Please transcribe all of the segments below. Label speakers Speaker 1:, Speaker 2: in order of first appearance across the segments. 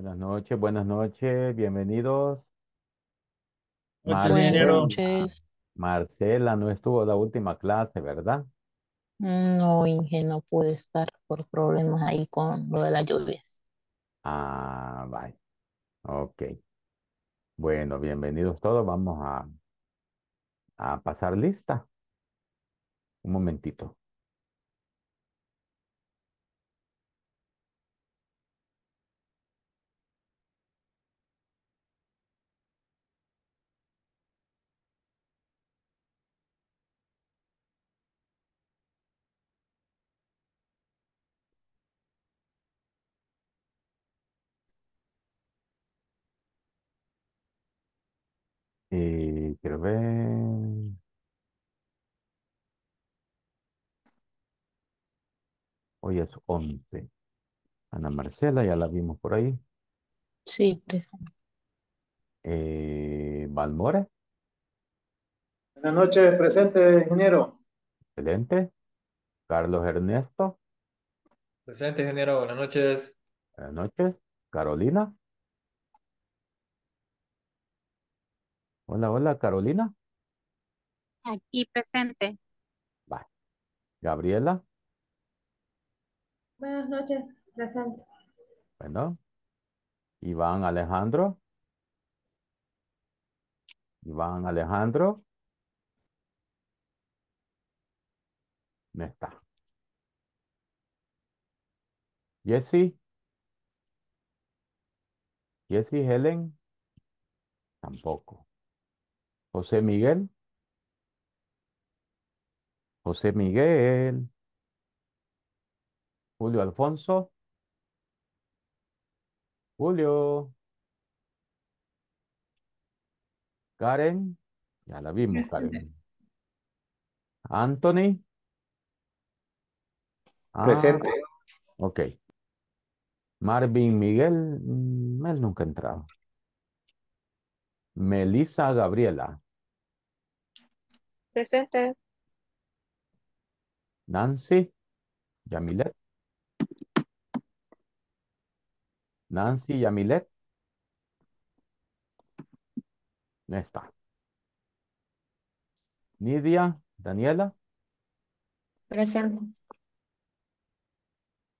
Speaker 1: Buenas noches, buenas noches, bienvenidos. Buenas noches. Marcela no estuvo la última clase, ¿verdad? No,
Speaker 2: Inge, no pude estar por problemas ahí con lo de las lluvias.
Speaker 1: Ah, bye. Ok. Bueno, bienvenidos todos. Vamos a, a pasar lista. Un momentito. quiero Hoy es 11. Ana Marcela, ya la vimos por ahí.
Speaker 2: Sí, presente.
Speaker 1: Eh, Buenas noches, presente, ingeniero. Excelente. Carlos Ernesto. Presente,
Speaker 2: ingeniero. Buenas noches.
Speaker 1: Buenas noches. Carolina. Hola, hola, Carolina.
Speaker 2: Aquí presente.
Speaker 1: Gabriela.
Speaker 2: Buenas noches, presente.
Speaker 1: Bueno. Iván Alejandro. Iván Alejandro. Me está. Jesse. Jesse Helen. Tampoco. José Miguel. José Miguel. Julio Alfonso. Julio. Karen. Ya la vimos, Karen. Anthony. Ah, Presente. ok. Marvin Miguel. Mm, él nunca entrado, Melissa Gabriela. Presente. Nancy. Yamilet. Nancy Yamilet. No está. Nidia, Daniela. Presente.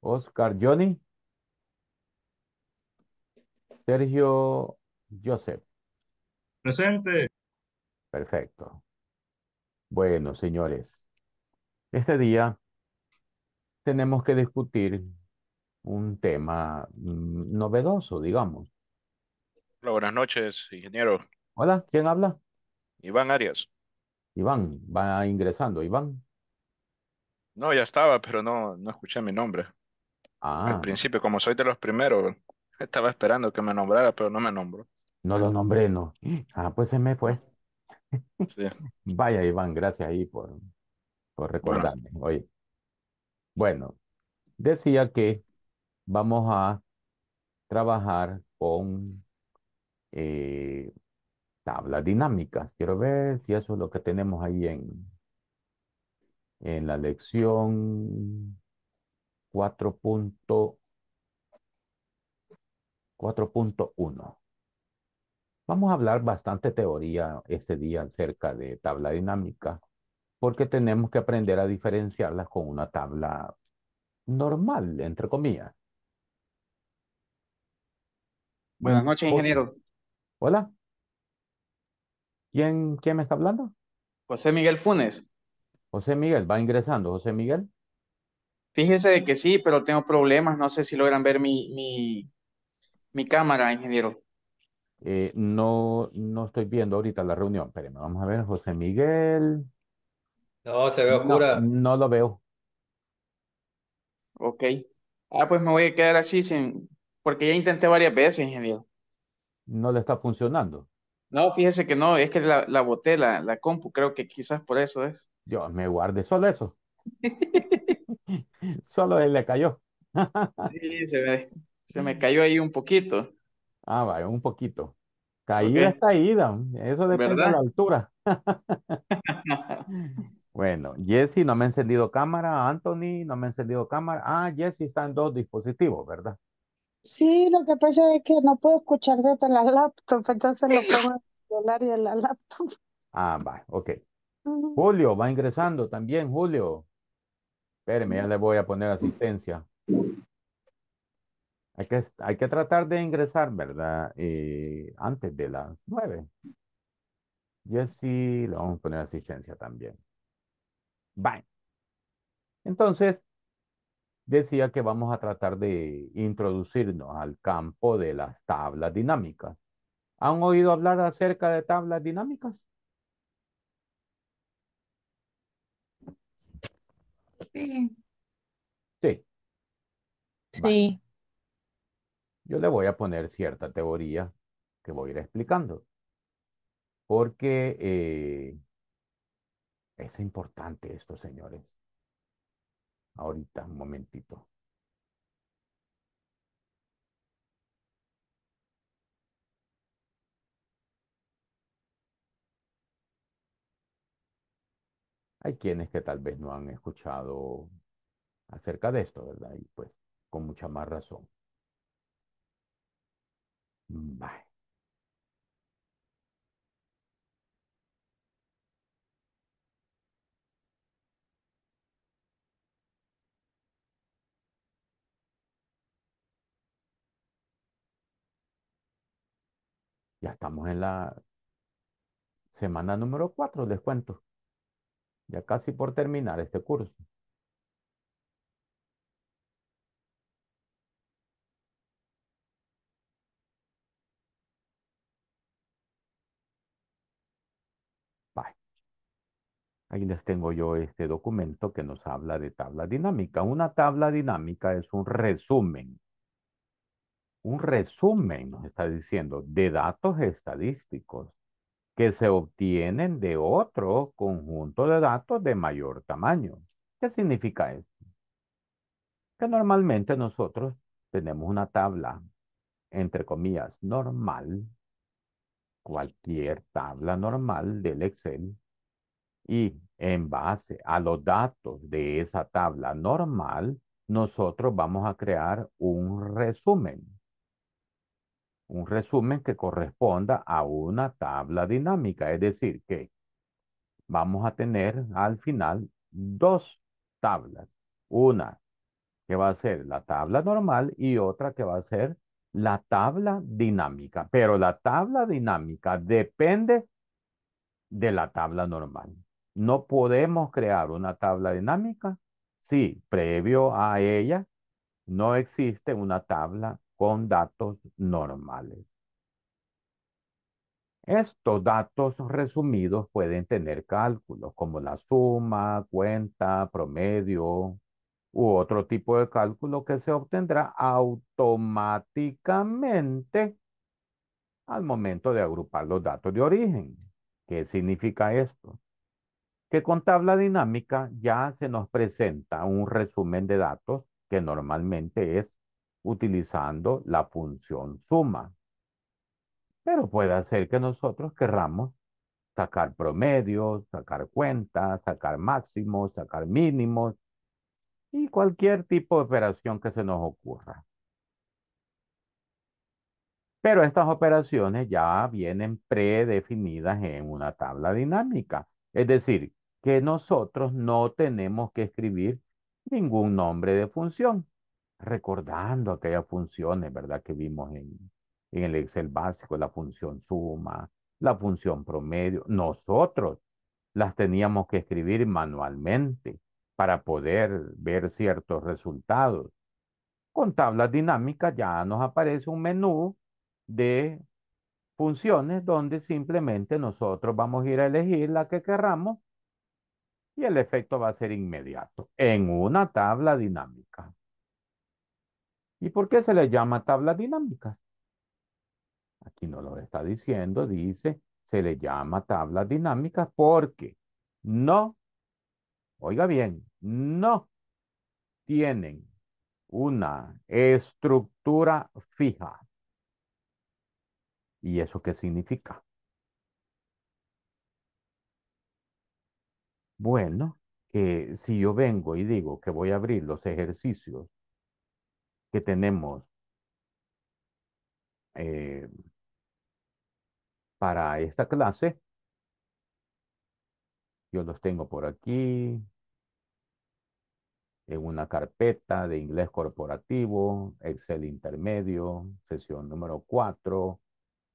Speaker 1: Oscar Johnny. Sergio Joseph.
Speaker 2: Presente.
Speaker 1: Perfecto. Bueno, señores, este día tenemos que discutir un tema mm, novedoso, digamos. Hola, buenas noches, ingeniero. Hola, ¿quién habla? Iván Arias. Iván, va ingresando, Iván. No, ya estaba, pero no, no escuché mi nombre. Al ah, principio, como soy de los primeros, estaba esperando que me nombrara, pero no me nombró. no lo nombré, no. Ah, pues se me fue. Vaya, Iván, gracias ahí por, por recordarme. Bueno. Bueno, decía que vamos a trabajar con eh, tablas dinámicas. Quiero ver si eso es lo que tenemos ahí en, en la lección 4.1 Vamos a hablar bastante teoría este día acerca de tabla dinámica, porque tenemos que aprender a diferenciarla con una tabla normal, entre comillas. Buenas noches, ingeniero. Hola. ¿Quién, quién me está hablando? José Miguel Funes. José Miguel, va ingresando, José Miguel. Fíjese de que sí, pero tengo problemas. No sé si logran ver mi, mi, mi cámara, ingeniero. Eh, no, no estoy viendo ahorita la reunión. Espérenme, vamos a ver, José Miguel. No, se ve oscura. No, lo veo. Ok. Ah, pues me voy a quedar así sin... Porque ya intenté varias veces, ingeniero. No le está funcionando. No, fíjese que no, es que la, la boté, la, compu, creo que quizás por eso es. Yo me guardé solo eso. solo él le cayó. sí, se me, se me cayó ahí un poquito. Ah, va, un poquito. Caída esta es eso depende de la altura. bueno, Jesse no me ha encendido cámara, Anthony no me ha encendido cámara. Ah, Jesse está en dos dispositivos, ¿verdad? Sí, lo que
Speaker 2: pasa es que no puedo escuchar desde la laptop, entonces lo pongo en el celular y en la laptop.
Speaker 1: Ah, va, ok. Julio, va ingresando también, Julio. Espéreme, ya le voy a poner asistencia. Hay que, tratar de ingresar, ¿verdad? Eh, antes de las nueve. Y así le vamos a poner asistencia también. Bye. Entonces, decía que vamos a tratar de introducirnos al campo de las tablas dinámicas. ¿Han oído hablar acerca de tablas dinámicas? Sí. Sí. Sí yo le voy a poner cierta teoría que voy a ir explicando. Porque eh, es importante esto, señores. Ahorita, un momentito. Hay quienes que tal vez no han escuchado acerca de esto, ¿verdad? Y pues con mucha más razón. Ya estamos en la semana número cuatro, les cuento. Ya casi por terminar este curso. Ahí les tengo yo este documento que nos habla de tabla dinámica. Una tabla dinámica es un resumen. Un resumen, nos está diciendo, de datos estadísticos que se obtienen de otro conjunto de datos de mayor tamaño. ¿Qué significa esto? Que normalmente nosotros tenemos una tabla, entre comillas, normal, cualquier tabla normal del Excel, y en base a los datos de esa tabla normal, nosotros vamos a crear un resumen. Un resumen que corresponda a una tabla dinámica. Es decir, que vamos a tener al final dos tablas. Una que va a ser la tabla normal y otra que va a ser la tabla dinámica. Pero la tabla dinámica depende de la tabla normal no podemos crear una tabla dinámica si previo a ella no existe una tabla con datos normales. Estos datos resumidos pueden tener cálculos como la suma, cuenta, promedio u otro tipo de cálculo que se obtendrá automáticamente al momento de agrupar los datos de origen. ¿Qué significa esto? que con tabla dinámica ya se nos presenta un resumen de datos que normalmente es utilizando la función suma. Pero puede ser que nosotros querramos sacar promedios, sacar cuentas, sacar máximos, sacar mínimos y cualquier tipo de operación que se nos ocurra. Pero estas operaciones ya vienen predefinidas en una tabla dinámica. Es decir, que nosotros no tenemos que escribir ningún nombre de función, recordando aquellas funciones, ¿verdad? Que vimos en, en el Excel básico, la función suma, la función promedio. Nosotros las teníamos que escribir manualmente para poder ver ciertos resultados. Con tablas dinámicas ya nos aparece un menú de funciones donde simplemente nosotros vamos a ir a elegir la que queramos y el efecto va a ser inmediato en una tabla dinámica. ¿Y por qué se le llama tabla dinámica? Aquí no lo está diciendo, dice, se le llama tabla dinámica porque no, oiga bien, no tienen una estructura fija. ¿Y eso qué significa? Bueno, que eh, si yo vengo y digo que voy a abrir los ejercicios que tenemos eh, para esta clase, yo los tengo por aquí, en una carpeta de inglés corporativo, Excel intermedio, sesión número 4,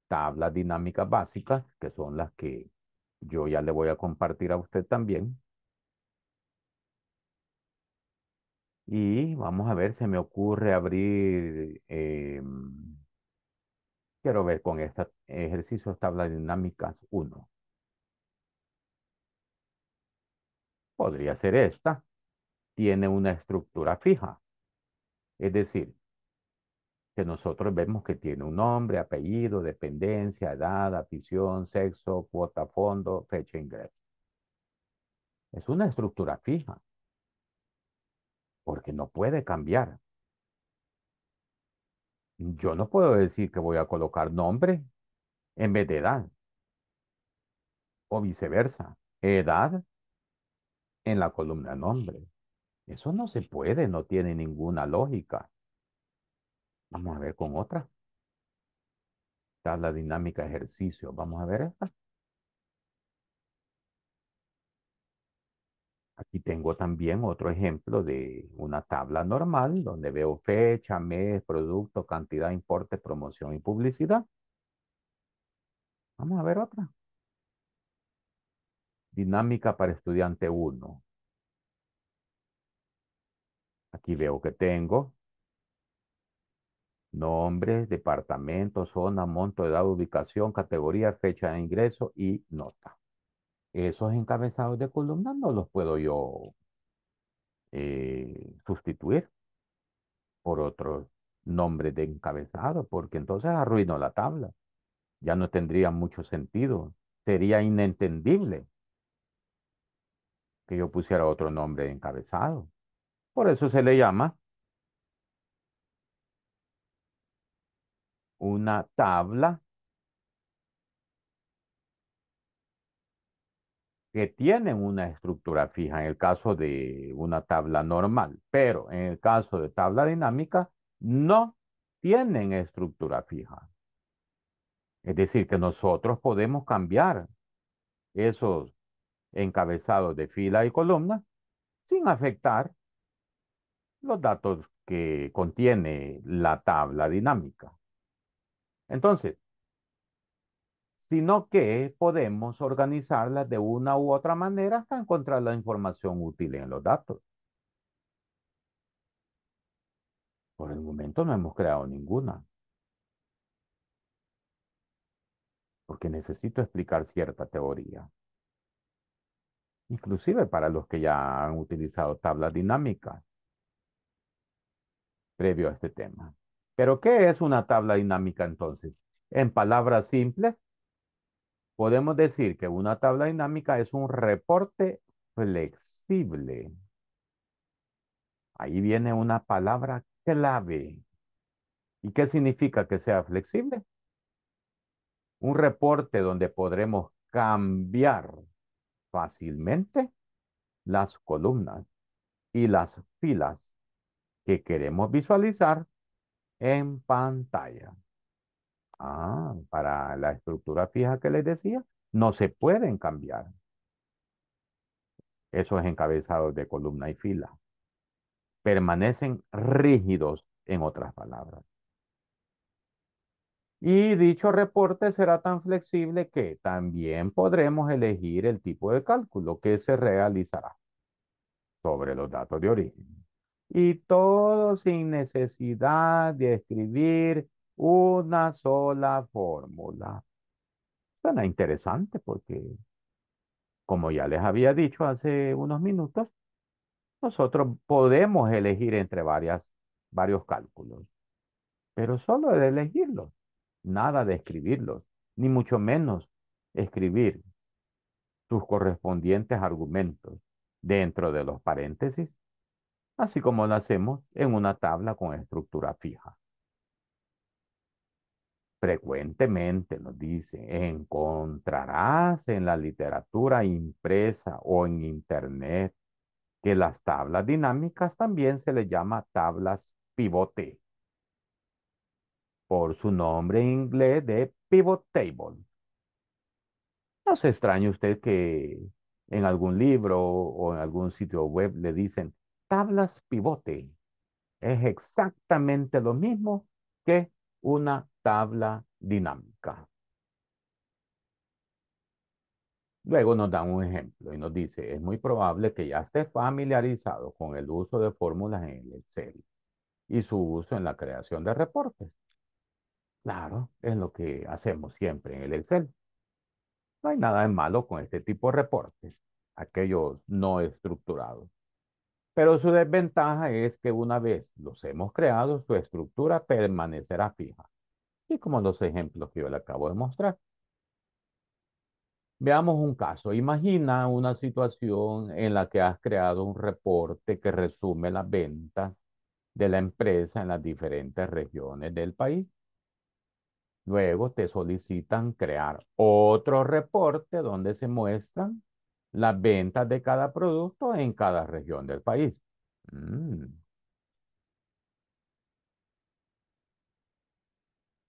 Speaker 1: tablas dinámicas básicas, que son las que yo ya le voy a compartir a usted también. Y vamos a ver, se me ocurre abrir, eh, quiero ver con este ejercicio tablas dinámicas 1. Podría ser esta. Tiene una estructura fija. Es decir, que nosotros vemos que tiene un nombre, apellido, dependencia, edad, afición, sexo, cuota fondo, fecha ingreso. Es una estructura fija, porque no puede cambiar. Yo no puedo decir que voy a colocar nombre en vez de edad, o viceversa, edad en la columna nombre. Eso no se puede, no tiene ninguna lógica. Vamos a ver con otra. Tabla dinámica ejercicio. Vamos a ver esta. Aquí tengo también otro ejemplo de una tabla normal donde veo fecha, mes, producto, cantidad, importe, promoción y publicidad. Vamos a ver otra. Dinámica para estudiante 1. Aquí veo que tengo nombres, departamento, zona, monto, edad, ubicación, categoría, fecha de ingreso y nota. Esos encabezados de columna no los puedo yo eh, sustituir por otros nombres de encabezado, porque entonces arruino la tabla. Ya no tendría mucho sentido. Sería inentendible que yo pusiera otro nombre de encabezado. Por eso se le llama una tabla que tienen una estructura fija en el caso de una tabla normal, pero en el caso de tabla dinámica no tienen estructura fija. Es decir, que nosotros podemos cambiar esos encabezados de fila y columna sin afectar los datos que contiene la tabla dinámica. Entonces, sino que podemos organizarlas de una u otra manera hasta encontrar la información útil en los datos. Por el momento no hemos creado ninguna. Porque necesito explicar cierta teoría. Inclusive para los que ya han utilizado tablas dinámicas previo a este tema. Pero ¿qué es una tabla dinámica entonces? En palabras simples, podemos decir que una tabla dinámica es un reporte flexible. Ahí viene una palabra clave. ¿Y qué significa que sea flexible? Un reporte donde podremos cambiar fácilmente las columnas y las filas que queremos visualizar en pantalla. Ah, para la estructura fija que les decía, no se pueden cambiar. Esos encabezados de columna y fila permanecen rígidos, en otras palabras. Y dicho reporte será tan flexible que también podremos elegir el tipo de cálculo que se realizará sobre los datos de origen y todo sin necesidad de escribir una sola fórmula. Suena interesante porque, como ya les había dicho hace unos minutos, nosotros podemos elegir entre varias, varios cálculos, pero solo de elegirlos, nada de escribirlos, ni mucho menos escribir sus correspondientes argumentos dentro de los paréntesis así como lo hacemos en una tabla con estructura fija. Frecuentemente nos dice, encontrarás en la literatura impresa o en internet que las tablas dinámicas también se les llama tablas pivote, por su nombre en inglés de pivot table. No se extrañe usted que en algún libro o en algún sitio web le dicen tablas pivote es exactamente lo mismo que una tabla dinámica. Luego nos dan un ejemplo y nos dice, es muy probable que ya esté familiarizado con el uso de fórmulas en el Excel y su uso en la creación de reportes. Claro, es lo que hacemos siempre en el Excel. No hay nada de malo con este tipo de reportes, aquellos no estructurados. Pero su desventaja es que una vez los hemos creado, su estructura permanecerá fija. Y como los ejemplos que yo le acabo de mostrar. Veamos un caso. Imagina una situación en la que has creado un reporte que resume las ventas de la empresa en las diferentes regiones del país. Luego te solicitan crear otro reporte donde se muestran las ventas de cada producto en cada región del país. Mm.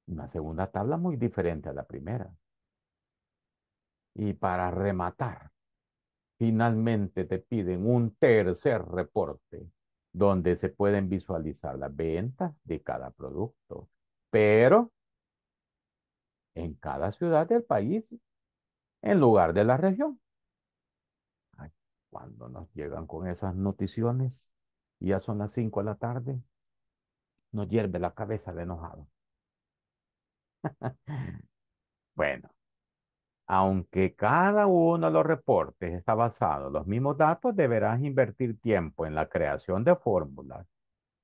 Speaker 1: Una segunda tabla muy diferente a la primera. Y para rematar, finalmente te piden un tercer reporte donde se pueden visualizar las ventas de cada producto, pero en cada ciudad del país en lugar de la región cuando nos llegan con esas noticiones, y ya son las 5 de la tarde, nos hierve la cabeza de enojado. bueno, aunque cada uno de los reportes está basado en los mismos datos, deberás invertir tiempo en la creación de fórmulas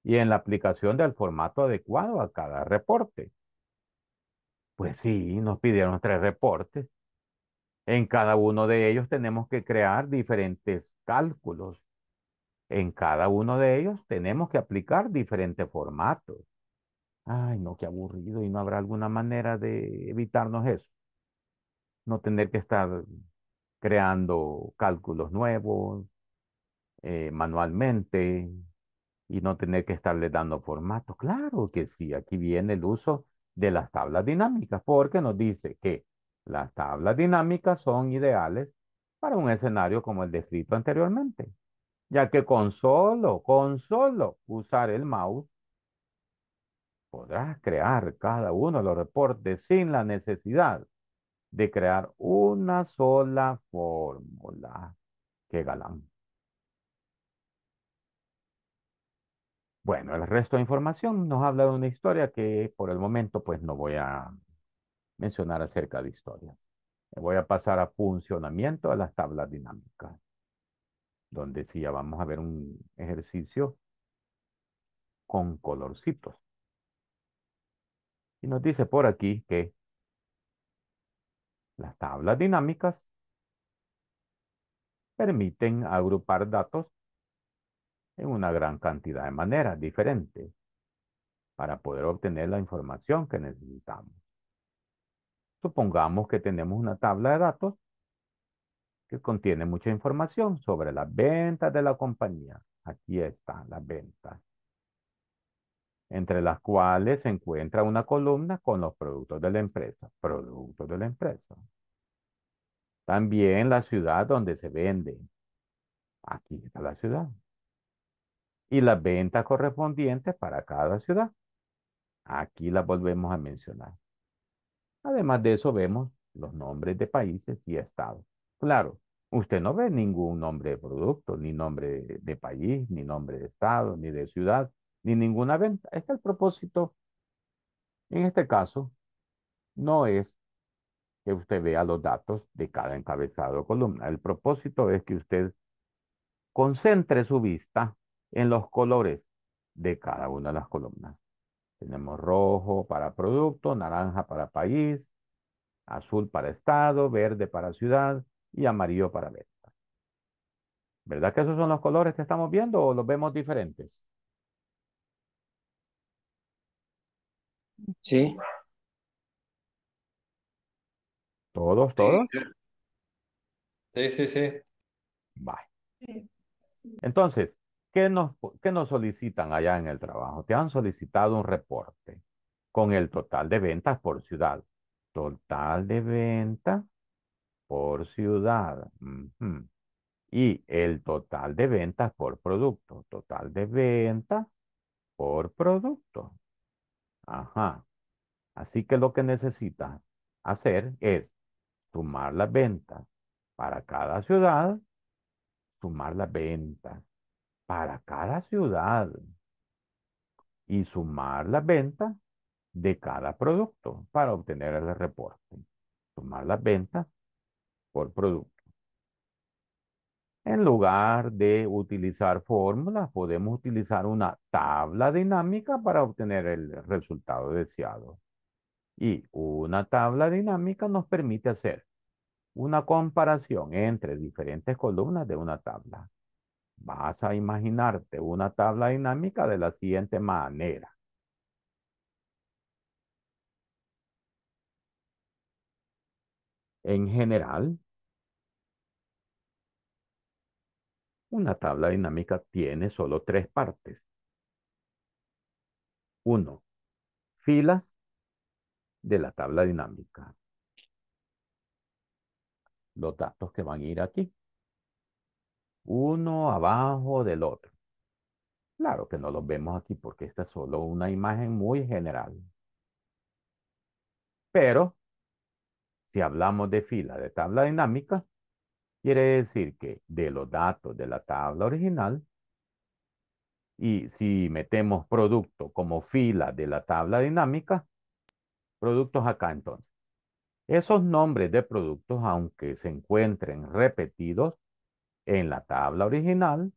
Speaker 1: y en la aplicación del formato adecuado a cada reporte. Pues sí, nos pidieron tres reportes en cada uno de ellos tenemos que crear diferentes cálculos. En cada uno de ellos tenemos que aplicar diferentes formatos. Ay, no, qué aburrido. ¿Y no habrá alguna manera de evitarnos eso? No tener que estar creando cálculos nuevos eh, manualmente y no tener que estarle dando formato. Claro que sí, aquí viene el uso de las tablas dinámicas porque nos dice que las tablas dinámicas son ideales para un escenario como el descrito anteriormente, ya que con solo, con solo usar el mouse, podrás crear cada uno de los reportes sin la necesidad de crear una sola fórmula. Que galán! Bueno, el resto de información nos habla de una historia que por el momento pues no voy a mencionar acerca de historias. Voy a pasar a funcionamiento de las tablas dinámicas, donde sí ya vamos a ver un ejercicio con colorcitos. Y nos dice por aquí que las tablas dinámicas permiten agrupar datos en una gran cantidad de maneras diferentes para poder obtener la información que necesitamos. Supongamos que tenemos una tabla de datos que contiene mucha información sobre las ventas de la compañía. Aquí están las ventas. Entre las cuales se encuentra una columna con los productos de la empresa. Productos de la empresa. También la ciudad donde se vende. Aquí está la ciudad. Y las ventas correspondientes para cada ciudad. Aquí las volvemos a mencionar. Además de eso vemos los nombres de países y estados. Claro, usted no ve ningún nombre de producto, ni nombre de país, ni nombre de estado, ni de ciudad, ni ninguna venta. Este es el propósito. En este caso, no es que usted vea los datos de cada encabezado o columna. El propósito es que usted concentre su vista en los colores de cada una de las columnas. Tenemos rojo para producto, naranja para país, azul para estado, verde para ciudad y amarillo para venta. ¿Verdad que esos son los colores que estamos viendo o los vemos diferentes? Sí. ¿Todos, todos? Sí, sí, sí. Vale. Entonces, ¿Qué nos, solicitan allá en el trabajo? Te han solicitado un reporte con el total de ventas por ciudad. Total de ventas por ciudad. Y el total de ventas por producto. Total de ventas por producto. Ajá. Así que lo que necesitas hacer es sumar las ventas para cada ciudad, sumar las ventas para cada ciudad y sumar las ventas de cada producto para obtener el reporte. Sumar las ventas por producto. En lugar de utilizar fórmulas, podemos utilizar una tabla dinámica para obtener el resultado deseado. Y una tabla dinámica nos permite hacer una comparación entre diferentes columnas de una tabla vas a imaginarte una tabla dinámica de la siguiente manera. En general, una tabla dinámica tiene solo tres partes. Uno, filas de la tabla dinámica. Los datos que van a ir aquí uno abajo del otro. Claro que no los vemos aquí porque esta es solo una imagen muy general. Pero, si hablamos de fila de tabla dinámica, quiere decir que de los datos de la tabla original, y si metemos producto como fila de la tabla dinámica, productos acá entonces. Esos nombres de productos, aunque se encuentren repetidos, en la tabla original,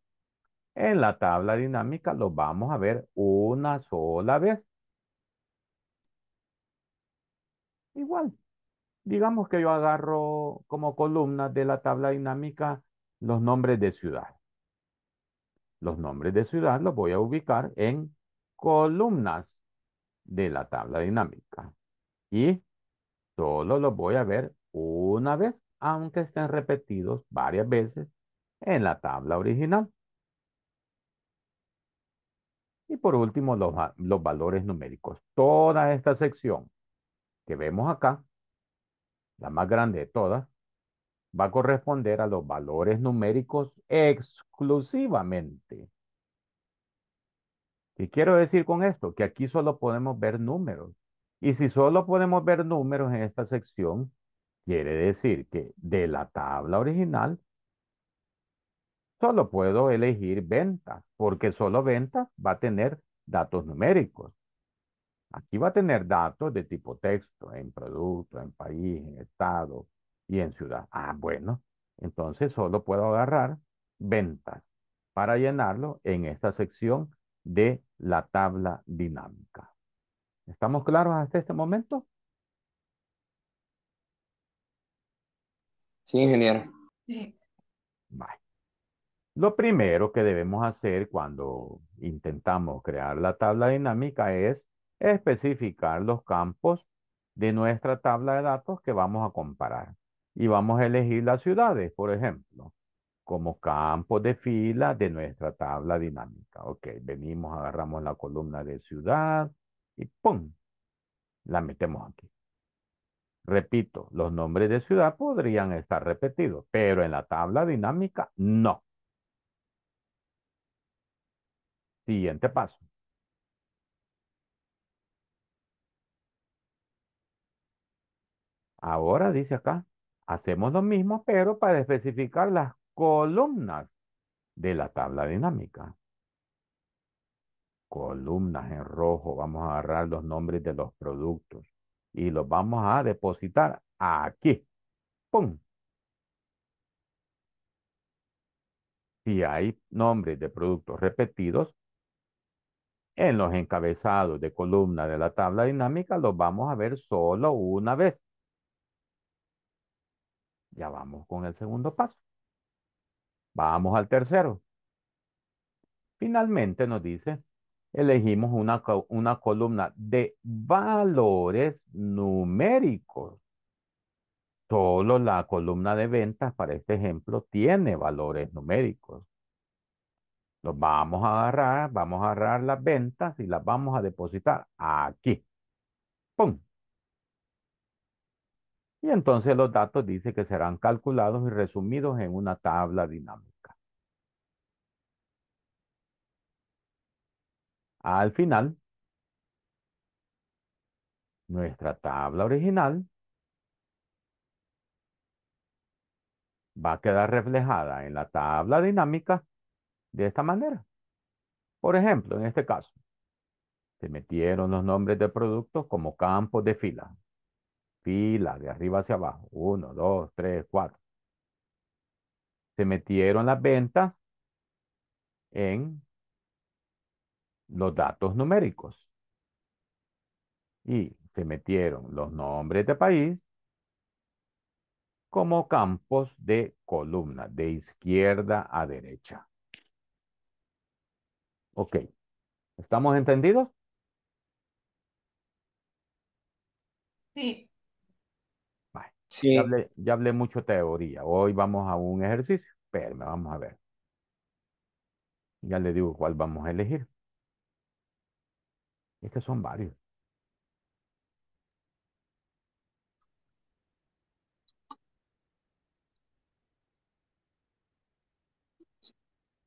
Speaker 1: en la tabla dinámica lo vamos a ver una sola vez. Igual. Digamos que yo agarro como columna de la tabla dinámica los nombres de ciudad. Los nombres de ciudad los voy a ubicar en columnas de la tabla dinámica. Y solo los voy a ver una vez, aunque estén repetidos varias veces en la tabla original. Y por último, los, valores numéricos. Toda esta sección que vemos acá, la más grande de todas, va a corresponder a los valores numéricos exclusivamente. ¿Qué quiero decir con esto? Que aquí solo podemos ver números. Y si solo podemos ver números en esta sección, quiere decir que de la tabla original solo puedo elegir ventas, porque solo ventas va a tener datos numéricos. Aquí va a tener datos de tipo texto, en producto, en país, en estado y en ciudad. Ah, bueno, entonces solo puedo agarrar ventas para llenarlo en esta sección de la tabla dinámica. ¿Estamos claros hasta este momento? Sí, ingeniero.
Speaker 2: Sí. Bye.
Speaker 1: Lo primero que debemos hacer cuando intentamos crear la tabla dinámica es especificar los campos de nuestra tabla de datos que vamos a comparar. Y vamos a elegir las ciudades, por ejemplo, como campo de fila de nuestra tabla dinámica. Ok, venimos, agarramos la columna de ciudad y ¡pum! La metemos aquí. Repito, los nombres de ciudad podrían estar repetidos, pero en la tabla dinámica no. Siguiente paso. Ahora dice acá, hacemos lo mismo, pero para especificar las columnas de la tabla dinámica. Columnas en rojo, vamos a agarrar los nombres de los productos y los vamos a depositar aquí. ¡Pum! Si hay nombres de productos repetidos, en los encabezados de columna de la tabla dinámica los vamos a ver solo una vez. Ya vamos con el segundo paso. Vamos al tercero. Finalmente nos dice, elegimos una, una columna de valores numéricos. Solo la columna de ventas para este ejemplo tiene valores numéricos. Los vamos a agarrar, vamos a agarrar las ventas y las vamos a depositar aquí. ¡Pum! Y entonces los datos dice que serán calculados y resumidos en una tabla dinámica. Al final, nuestra tabla original va a quedar reflejada en la tabla dinámica de esta manera. Por ejemplo, en este caso, se metieron los nombres de productos como campos de fila. Fila de arriba hacia abajo. Uno, dos, tres, cuatro. Se metieron las ventas en los datos numéricos. Y se metieron los nombres de país como campos de columna, de izquierda a derecha. Ok. ¿Estamos entendidos? Sí. Sí. Ya hablé, mucho teoría. Hoy vamos a un ejercicio. Pero vamos a ver. Ya le digo cuál vamos a elegir. Es que son varios.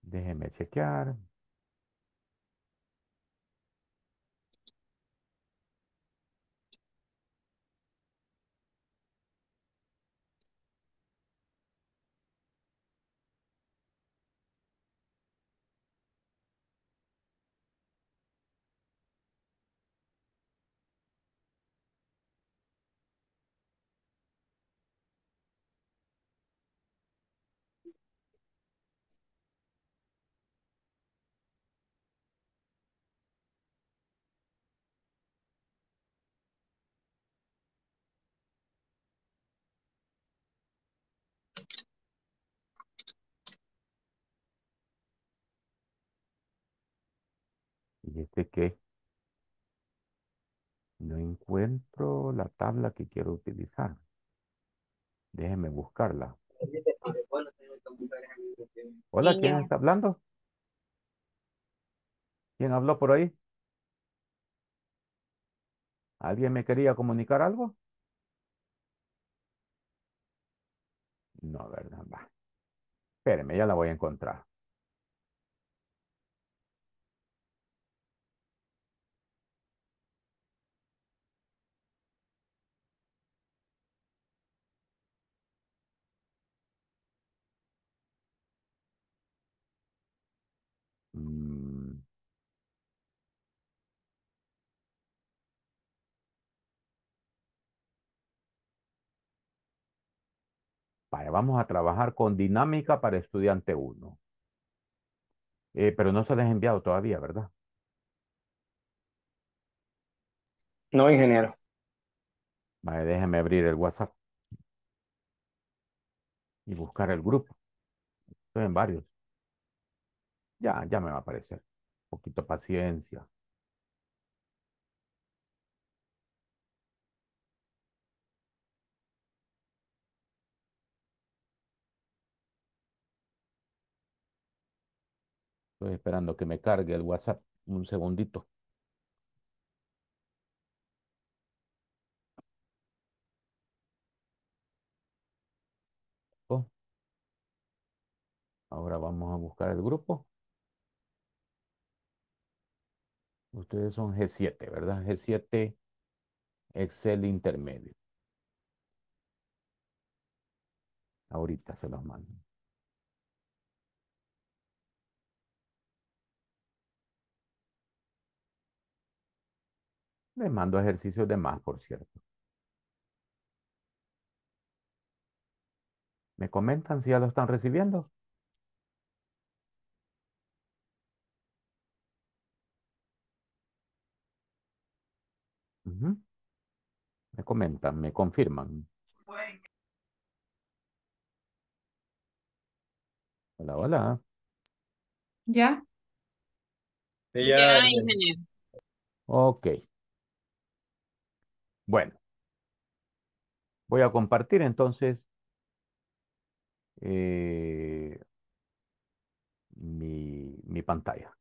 Speaker 1: Déjeme chequear. Este que no encuentro la tabla que quiero utilizar. Déjeme buscarla.
Speaker 2: Hola, ¿quién está
Speaker 1: hablando? ¿Quién habló por ahí? ¿Alguien me quería comunicar algo? No, verdad, va. Espéreme, ya la voy a encontrar. vamos a trabajar con dinámica para estudiante 1. Eh, pero no se les ha enviado todavía, ¿verdad? No, ingeniero. Vale, déjeme abrir el WhatsApp. Y buscar el grupo. Estoy en varios. Ya, ya me va a aparecer. Un poquito paciencia. Estoy esperando que me cargue el WhatsApp. Un segundito. Oh, ahora vamos a buscar el grupo. Ustedes son G7, ¿verdad? G7 Excel intermedio. Ahorita se los mando. Les mando ejercicios de más, por cierto. ¿Me comentan si ya lo están recibiendo? Me comentan, me confirman. Hola, hola.
Speaker 2: ¿Ya? ya.
Speaker 1: Ok. Bueno, voy a compartir entonces eh, mi, pantalla.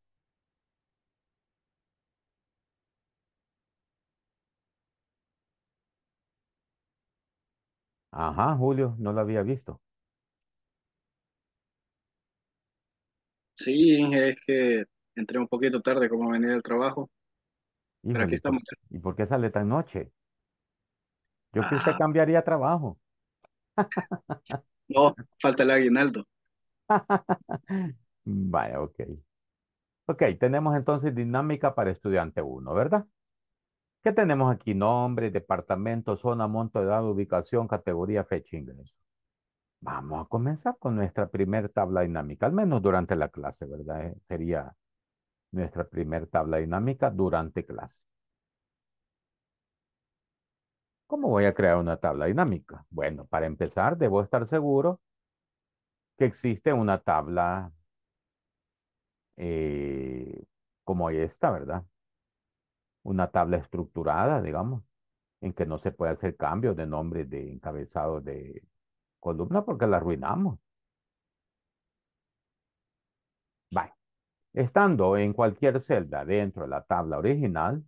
Speaker 1: Ajá, Julio, no lo había visto.
Speaker 2: Sí, es que entré un poquito tarde como venía del trabajo,
Speaker 1: pero aquí estamos. ¿Y por qué sale tan noche? Yo que cambiaría trabajo.
Speaker 2: No, falta el aguinaldo.
Speaker 1: Vaya, ok. Ok, tenemos entonces dinámica para estudiante 1, ¿verdad? ¿Qué tenemos aquí? Nombre, departamento, zona, monto de edad, ubicación, categoría, fecha, ingreso. Vamos a comenzar con nuestra primera tabla dinámica, al menos durante la clase, ¿verdad? Eh, sería nuestra primera tabla dinámica durante clase. ¿Cómo voy a crear una tabla dinámica? Bueno, para empezar, debo estar seguro que existe una tabla eh, como esta, ¿verdad? Una tabla estructurada, digamos, en que no se puede hacer cambios de nombre de encabezado de columna porque la arruinamos. Vale. Estando en cualquier celda dentro de la tabla original,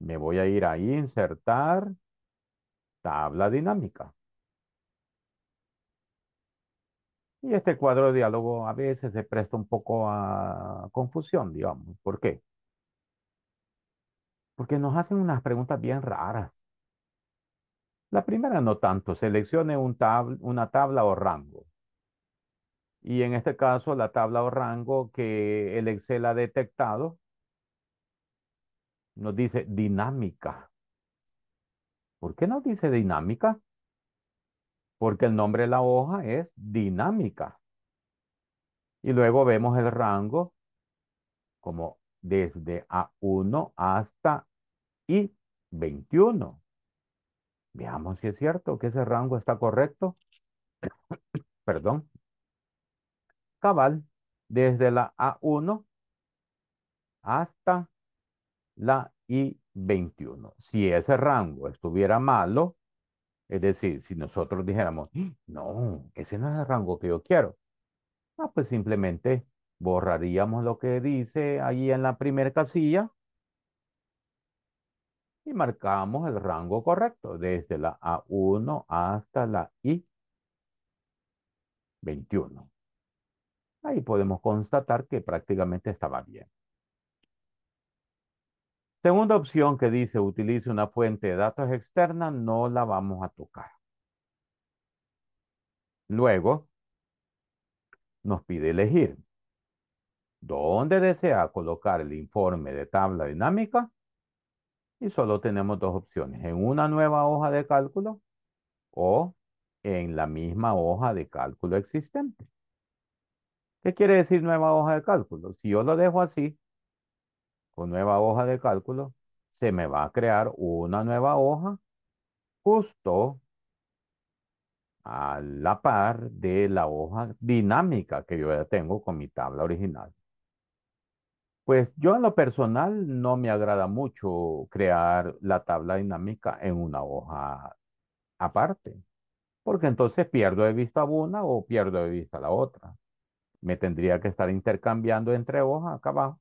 Speaker 1: me voy a ir ahí, insertar, tabla dinámica. Y este cuadro de diálogo a veces se presta un poco a confusión, digamos. ¿Por qué? Porque nos hacen unas preguntas bien raras. La primera no tanto, seleccione un una tabla o rango. Y en este caso, la tabla o rango que el Excel ha detectado nos dice dinámica. ¿Por qué no dice dinámica? Porque el nombre de la hoja es dinámica. Y luego vemos el rango como desde A1 hasta I21. Veamos si es cierto que ese rango está correcto. Perdón. Cabal, desde la A1 hasta la I21. 21. Si ese rango estuviera malo, es decir, si nosotros dijéramos, ¡Ah! no, ese no es el rango que yo quiero, ah, pues simplemente borraríamos lo que dice ahí en la primera casilla y marcamos el rango correcto, desde la A1 hasta la I21. Ahí podemos constatar que prácticamente estaba bien. Segunda opción que dice utilice una fuente de datos externa, no la vamos a tocar. Luego, nos pide elegir dónde desea colocar el informe de tabla dinámica y solo tenemos dos opciones, en una nueva hoja de cálculo o en la misma hoja de cálculo existente. ¿Qué quiere decir nueva hoja de cálculo? Si yo lo dejo así, nueva hoja de cálculo, se me va a crear una nueva hoja justo a la par de la hoja dinámica que yo ya tengo con mi tabla original. Pues yo en lo personal no me agrada mucho crear la tabla dinámica en una hoja aparte, porque entonces pierdo de vista una o pierdo de vista la otra. Me tendría que estar intercambiando entre hojas acá abajo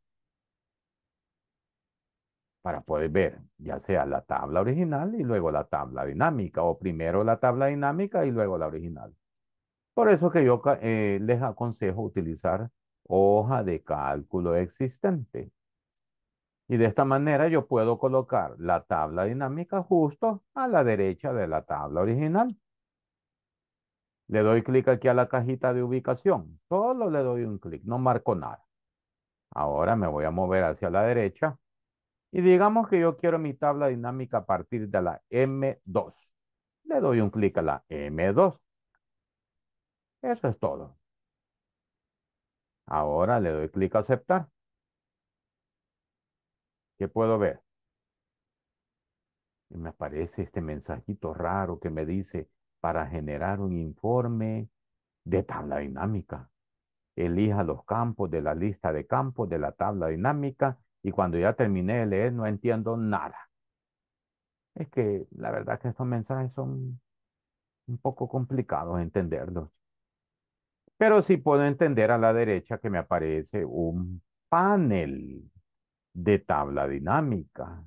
Speaker 1: para poder ver ya sea la tabla original y luego la tabla dinámica, o primero la tabla dinámica y luego la original. Por eso que yo eh, les aconsejo utilizar hoja de cálculo existente. Y de esta manera yo puedo colocar la tabla dinámica justo a la derecha de la tabla original. Le doy clic aquí a la cajita de ubicación. Solo le doy un clic, no marco nada. Ahora me voy a mover hacia la derecha y digamos que yo quiero mi tabla dinámica a partir de la M2. Le doy un clic a la M2. Eso es todo. Ahora le doy clic a aceptar. ¿Qué puedo ver? me aparece este mensajito raro que me dice para generar un informe de tabla dinámica. Elija los campos de la lista de campos de la tabla dinámica y cuando ya terminé de leer no entiendo nada. Es que la verdad que estos mensajes son un poco complicados de entenderlos. Pero sí puedo entender a la derecha que me aparece un panel de tabla dinámica,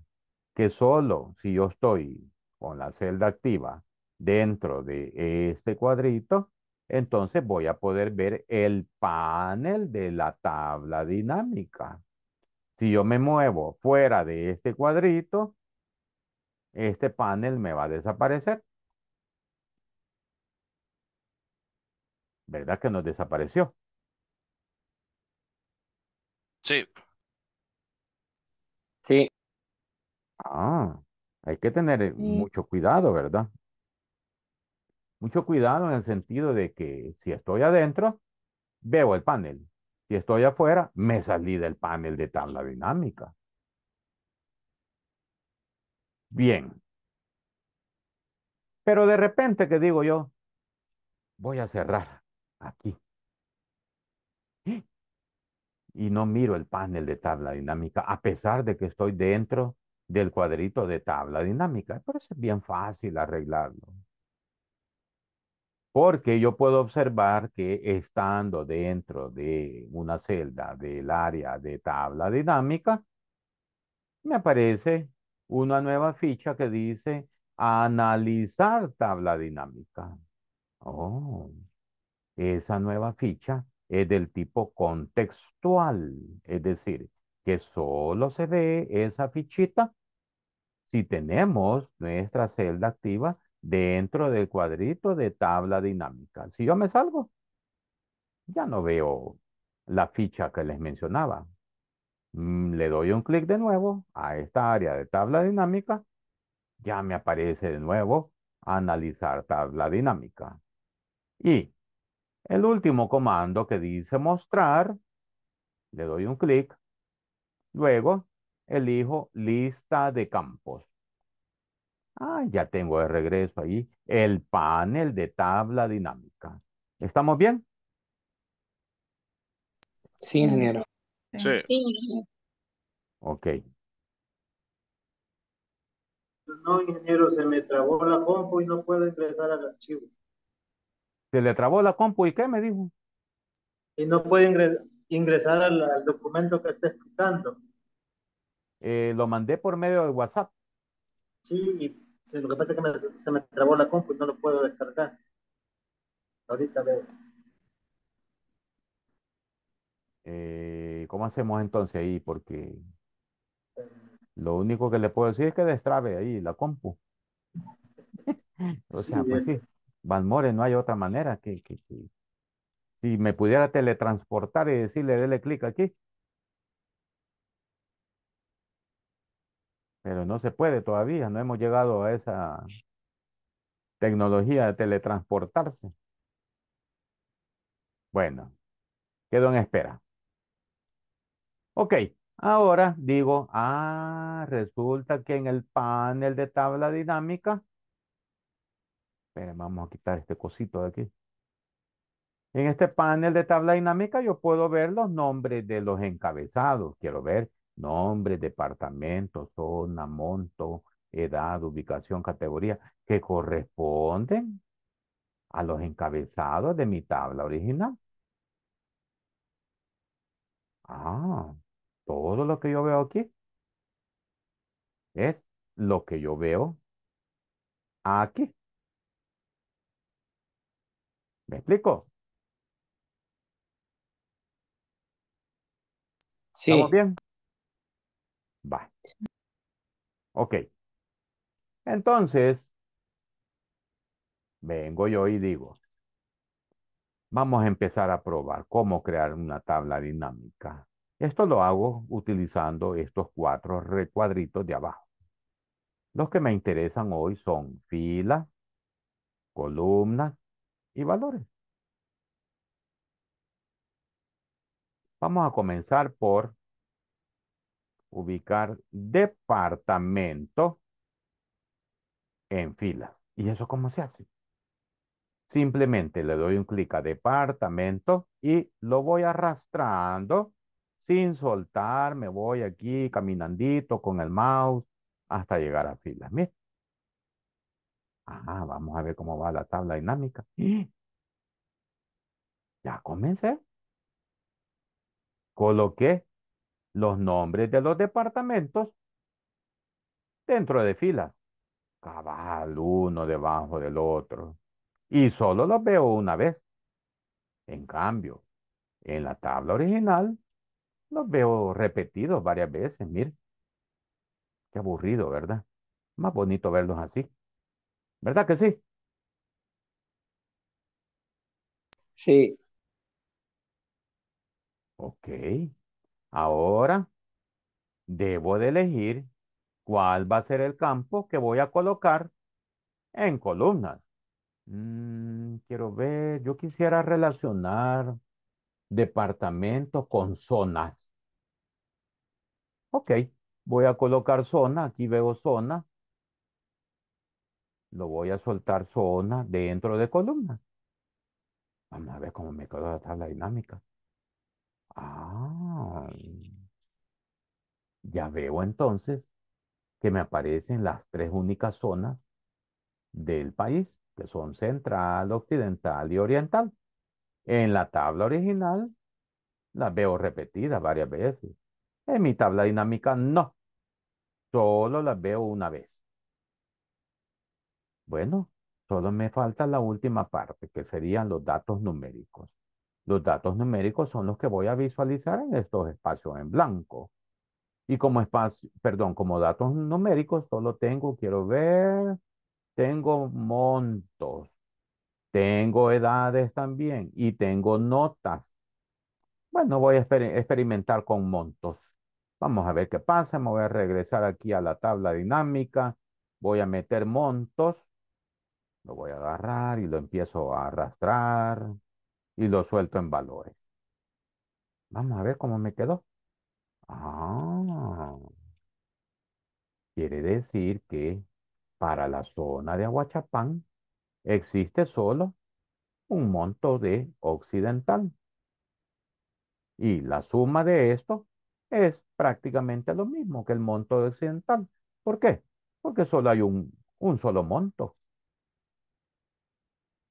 Speaker 1: que solo si yo estoy con la celda activa dentro de este cuadrito, entonces voy a poder ver el panel de la tabla dinámica. Si yo me muevo fuera de este cuadrito, este panel me va a desaparecer. ¿Verdad que nos desapareció? Sí. Sí. Ah, hay que tener mucho cuidado, ¿verdad? Mucho cuidado en el sentido de que si estoy adentro, veo el panel. Si estoy afuera, me salí del panel de tabla dinámica. Bien. Pero de repente que digo yo, voy a cerrar aquí. Y no miro el panel de tabla dinámica, a pesar de que estoy dentro del cuadrito de tabla dinámica. Pero es bien fácil arreglarlo. Porque yo puedo observar que estando dentro de una celda del área de tabla dinámica, me aparece una nueva ficha que dice analizar tabla dinámica. Oh, esa nueva ficha es del tipo contextual, es decir, que solo se ve esa fichita si tenemos nuestra celda activa dentro del cuadrito de tabla dinámica. Si yo me salgo, ya no veo la ficha que les mencionaba. Mm, le doy un clic de nuevo a esta área de tabla dinámica. Ya me aparece de nuevo analizar tabla dinámica. Y el último comando que dice mostrar, le doy un clic. Luego elijo lista de campos. Ah, ya tengo de regreso ahí el panel de tabla dinámica. ¿Estamos bien? Sí, ingeniero.
Speaker 2: Sí. Ok. Pues no, ingeniero, se me trabó la compu y no puedo ingresar al archivo.
Speaker 1: ¿Se le trabó la compu y qué me dijo? Y no puede ingresar al, documento que está explicando. Eh, lo mandé por medio de WhatsApp. Sí, lo que pasa es que se me
Speaker 2: trabó la compu y no lo puedo descargar. Ahorita veo.
Speaker 1: Eh, ¿Cómo hacemos entonces ahí? Porque eh. lo único que le puedo decir es que destrabe ahí la compu.
Speaker 2: o sea, pues sí.
Speaker 1: Van More, no hay otra manera que, Si me pudiera teletransportar y decirle, dele clic aquí, Pero no se puede todavía, no hemos llegado a esa tecnología de teletransportarse. Bueno, quedo en espera. Ok, ahora digo, ah, resulta que en el panel de tabla dinámica, esperen, vamos a quitar este cosito de aquí. En este panel de tabla dinámica yo puedo ver los nombres de los encabezados. Quiero ver Nombre, departamento, zona, monto, edad, ubicación, categoría, que corresponden a los encabezados de mi tabla original. Ah, todo lo que yo veo aquí es lo que yo veo aquí. ¿Me explico? Sí. Va. Ok. Entonces, vengo yo y digo, vamos a empezar a probar cómo crear una tabla dinámica. Esto lo hago utilizando estos cuatro recuadritos de abajo. Los que me interesan hoy son fila, columna y valores. Vamos a comenzar por ubicar departamento en filas. ¿Y eso cómo se hace? Simplemente le doy un clic a departamento y lo voy arrastrando sin soltar. Me voy aquí caminandito con el mouse hasta llegar a filas. Miren. vamos a ver cómo va la tabla dinámica. Ya comencé. Coloqué los nombres de los departamentos dentro de filas. Cabal, uno debajo del otro. Y solo los veo una vez. En cambio, en la tabla original, los veo repetidos varias veces. Mire, qué aburrido, ¿verdad? Más bonito verlos así. ¿Verdad que sí? Sí. Ok. Ahora, debo de elegir cuál va a ser el campo que voy a colocar en columnas. Mm, quiero ver, yo quisiera relacionar departamento con zonas. Ok, voy a colocar zona, aquí veo zona. Lo voy a soltar zona dentro de columnas. Vamos a ver cómo me quedó la tabla dinámica. Ah, ya veo entonces que me aparecen las tres únicas zonas del país, que son central, occidental y oriental. En la tabla original las veo repetidas varias veces. En mi tabla dinámica no, solo las veo una vez. Bueno, solo me falta la última parte, que serían los datos numéricos. Los datos numéricos son los que voy a visualizar en estos espacios en blanco. Y como espacio, perdón, como datos numéricos solo tengo, quiero ver, tengo montos, tengo edades también y tengo notas. Bueno, voy a experimentar con montos. Vamos a ver qué pasa. Me voy a regresar aquí a la tabla dinámica. Voy a meter montos. Lo voy a agarrar y lo empiezo a arrastrar y lo suelto en valores. Vamos a ver cómo me quedó. Ah, quiere decir que para la zona de Aguachapán existe solo un monto de occidental. Y la suma de esto es prácticamente lo mismo que el monto de occidental. ¿Por qué? Porque solo hay un solo monto.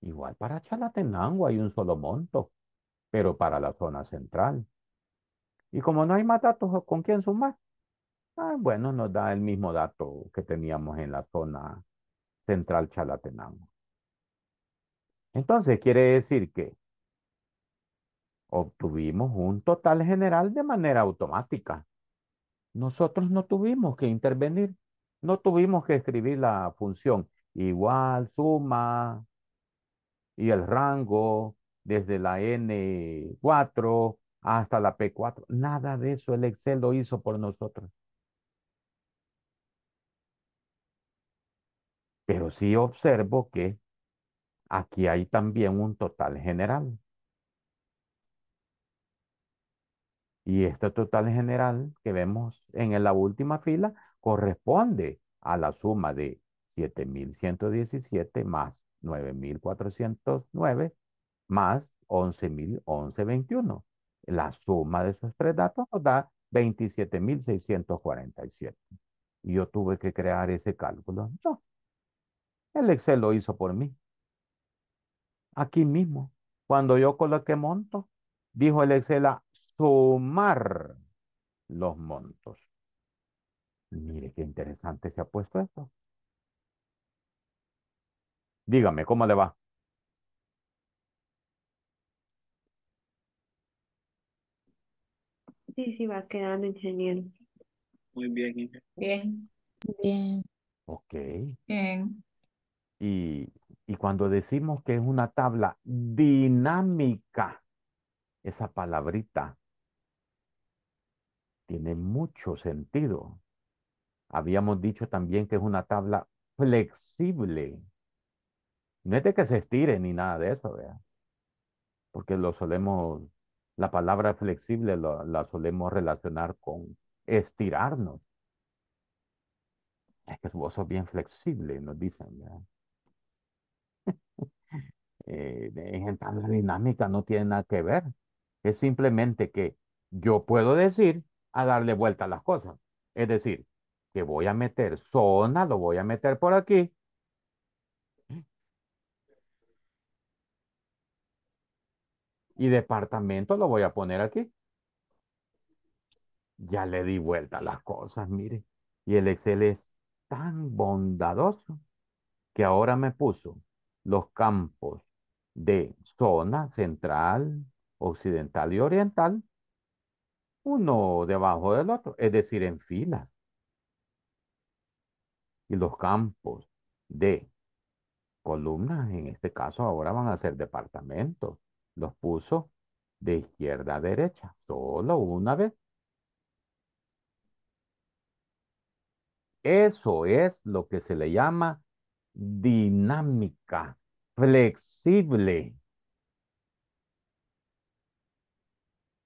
Speaker 1: Igual para Chalatenango hay un solo monto, pero para la zona central. Y como no hay más datos con quién sumar, ah, bueno, nos da el mismo dato que teníamos en la zona central Chalatenango. Entonces, quiere decir que obtuvimos un total general de manera automática. Nosotros no tuvimos que intervenir, no tuvimos que escribir la función igual, suma, y el rango desde la N4 hasta la P4. Nada de eso el Excel lo hizo por nosotros. Pero sí observo que aquí hay también un total general. Y este total general que vemos en la última fila corresponde a la suma de 7.117 más 9,409 más veintiuno. La suma de esos tres datos nos da 27,647. ¿Y yo tuve que crear ese cálculo? No. El Excel lo hizo por mí. Aquí mismo, cuando yo coloqué monto dijo el Excel a sumar los montos. Mire qué interesante se ha puesto esto. Dígame, ¿cómo le va?
Speaker 2: Sí, sí, va quedando, ingeniero. Muy bien, ingeniero. Bien. Bien. Ok. Bien.
Speaker 1: Y, y cuando decimos que es una tabla dinámica, esa palabrita tiene mucho sentido. Habíamos dicho también que es una tabla flexible. No es de que se estire ni nada de eso, ¿verdad? Porque lo solemos, la palabra flexible lo, la solemos relacionar con estirarnos. Es que vos sos bien flexible, nos dicen, ¿verdad? eh, en la dinámica no tiene nada que ver. Es simplemente que yo puedo decir a darle vuelta a las cosas. Es decir, que voy a meter zona, lo voy a meter por aquí, Y departamento lo voy a poner aquí. Ya le di vuelta a las cosas, mire. Y el Excel es tan bondadoso que ahora me puso los campos de zona central, occidental y oriental, uno debajo del otro, es decir, en filas. Y los campos de columnas, en este caso ahora van a ser departamentos los puso de izquierda a derecha, solo una vez. Eso es lo que se le llama dinámica, flexible.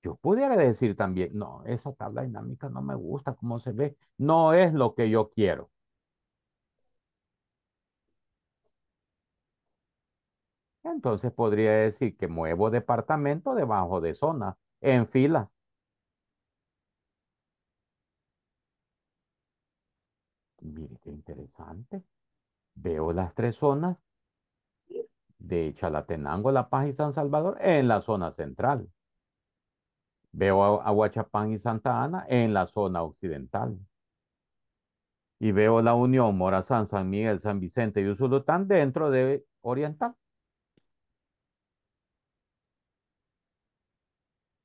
Speaker 1: Yo pudiera decir también, no, esa tabla dinámica no me gusta cómo se ve, no es lo que yo quiero. Entonces podría decir que muevo departamento debajo de zona, en fila. Mire qué interesante. Veo las tres zonas de Chalatenango, La Paz y San Salvador en la zona central. Veo a Huachapán y Santa Ana en la zona occidental. Y veo la Unión, Morazán, San Miguel, San Vicente y Usulután dentro de Oriental.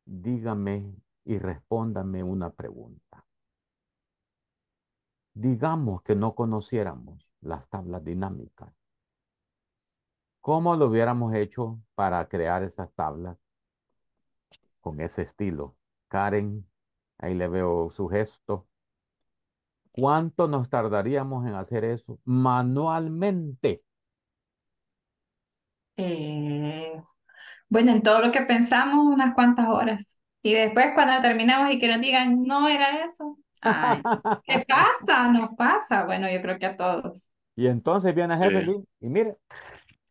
Speaker 1: dígame y respóndame una pregunta. Digamos que no conociéramos las tablas dinámicas. ¿Cómo lo hubiéramos hecho para crear esas tablas con ese estilo? Karen, ahí le veo su gesto. ¿Cuánto nos tardaríamos en hacer eso manualmente?
Speaker 2: Eh, bueno, en todo lo que pensamos, unas cuantas horas. Y después cuando terminamos y que nos digan, no era eso. ¿Qué pasa? Nos pasa. Bueno, yo creo que a todos.
Speaker 1: Y entonces viene a y, mira. mire.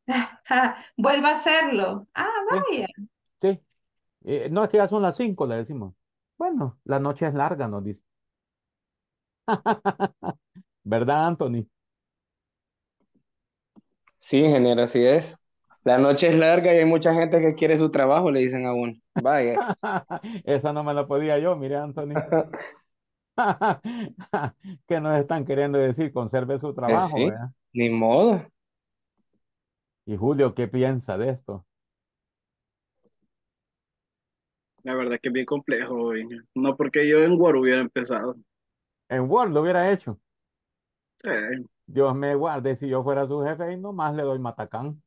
Speaker 2: Vuelva a hacerlo. Ah, vaya.
Speaker 1: Sí. Eh, no, es que ya son las cinco, le decimos. Bueno, la noche es larga, nos dice. ¿Verdad, Anthony?
Speaker 2: Sí, ingeniero, así es. La noche es larga y hay mucha gente que quiere su trabajo, le dicen a uno.
Speaker 1: Vaya. Esa no me la podía yo, mire, Anthony. que nos están queriendo decir? Conserve su eh, trabajo. ni modo. Y Julio, ¿qué piensa de esto?
Speaker 2: La verdad es que es bien complejo. No porque yo en Word hubiera empezado.
Speaker 1: En Word lo hubiera hecho. Dios me guarde, si yo fuera su jefe, y nomás le doy matacán.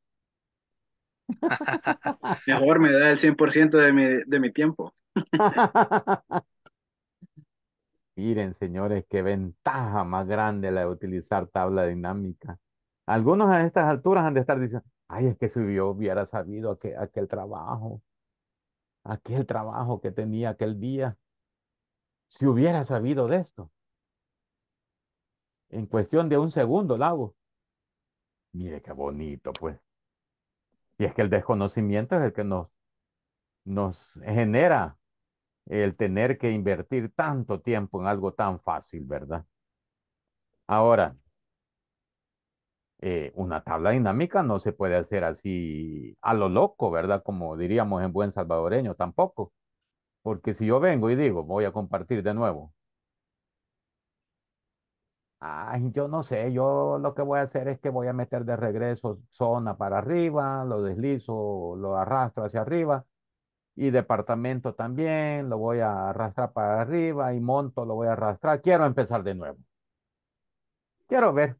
Speaker 2: Mejor me da el 100% de mi, de mi tiempo.
Speaker 1: Miren, señores, qué ventaja más grande la de utilizar tabla dinámica. Algunos a estas alturas han de estar diciendo, ay, es que si yo hubiera sabido aquel, aquel trabajo, aquel trabajo que tenía aquel día, si hubiera sabido de esto. En cuestión de un segundo, hago Mire qué bonito, pues. Y es que el desconocimiento es el que nos, nos genera el tener que invertir tanto tiempo en algo tan fácil, ¿verdad? Ahora, eh, una tabla dinámica no se puede hacer así a lo loco, ¿verdad? Como diríamos en buen salvadoreño, tampoco. Porque si yo vengo y digo, voy a compartir de nuevo, yo no sé, yo lo que voy a hacer es que voy a meter de regreso zona para arriba, lo deslizo, lo arrastro hacia arriba y departamento también, lo voy a arrastrar para arriba y monto, lo voy a arrastrar. Quiero empezar de nuevo. Quiero ver.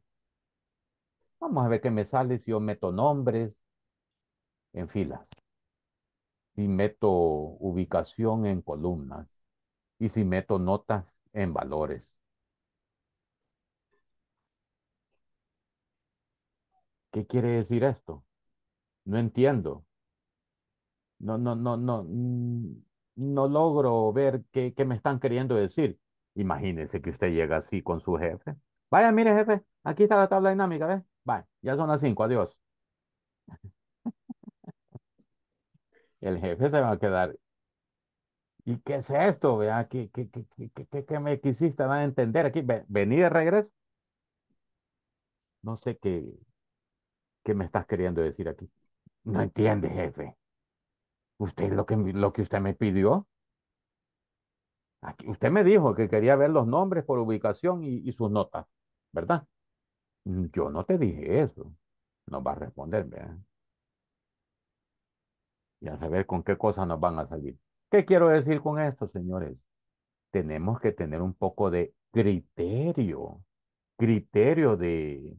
Speaker 1: Vamos a ver qué me sale si yo meto nombres en filas. Si meto ubicación en columnas y si meto notas en valores. ¿Qué quiere decir esto? No entiendo. No, no, no, no, mm, no logro ver qué, qué me están queriendo decir. Imagínese que usted llega así con su jefe. Vaya, mire, jefe, aquí está la tabla dinámica, ¿ves? Vaya, ya son las cinco, adiós. El jefe se va a quedar. ¿Y qué es esto? Vea, ¿Qué, qué, me quisiste ¿Van a entender aquí? Vení de regreso. No sé qué, ¿Qué me estás queriendo decir aquí?
Speaker 2: No entiende, jefe.
Speaker 1: ¿Usted lo que, lo que usted me pidió? Aquí, usted me dijo que quería ver los nombres por ubicación y, sus notas, ¿verdad? Mm, yo no te dije eso. No va a responderme. Y a saber con qué cosas nos van a salir. ¿Qué quiero decir con esto, señores? Tenemos que tener un poco de criterio, criterio de,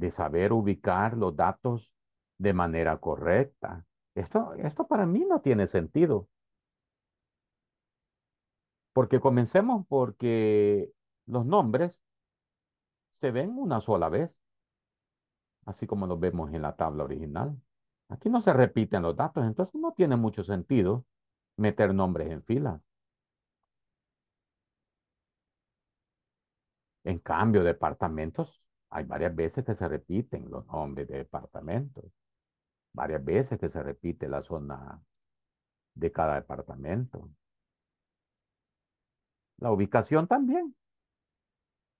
Speaker 1: de saber ubicar los datos de manera correcta. Esto, esto para mí no tiene sentido. Porque comencemos porque los nombres se ven una sola vez, así como los vemos en la tabla original. Aquí no se repiten los datos, entonces no tiene mucho sentido meter nombres en fila. En cambio, departamentos hay varias veces que se repiten los nombres de departamentos, varias veces que se repite la zona de cada departamento. La ubicación también,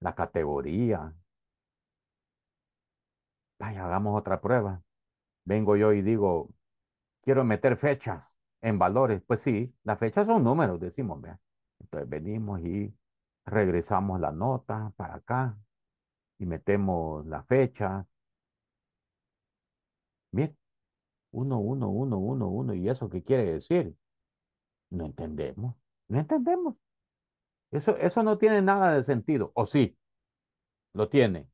Speaker 1: la categoría. Vaya, hagamos otra prueba. Vengo yo y digo, quiero meter fechas en valores. Pues sí, las fechas son números, decimos, Entonces venimos y regresamos la nota para acá, y metemos la fecha. Bien, uno, uno, uno, uno, uno, ¿y eso qué quiere decir? No entendemos, no entendemos. Eso, eso no tiene nada de sentido, ¿o sí? ¿Lo tiene?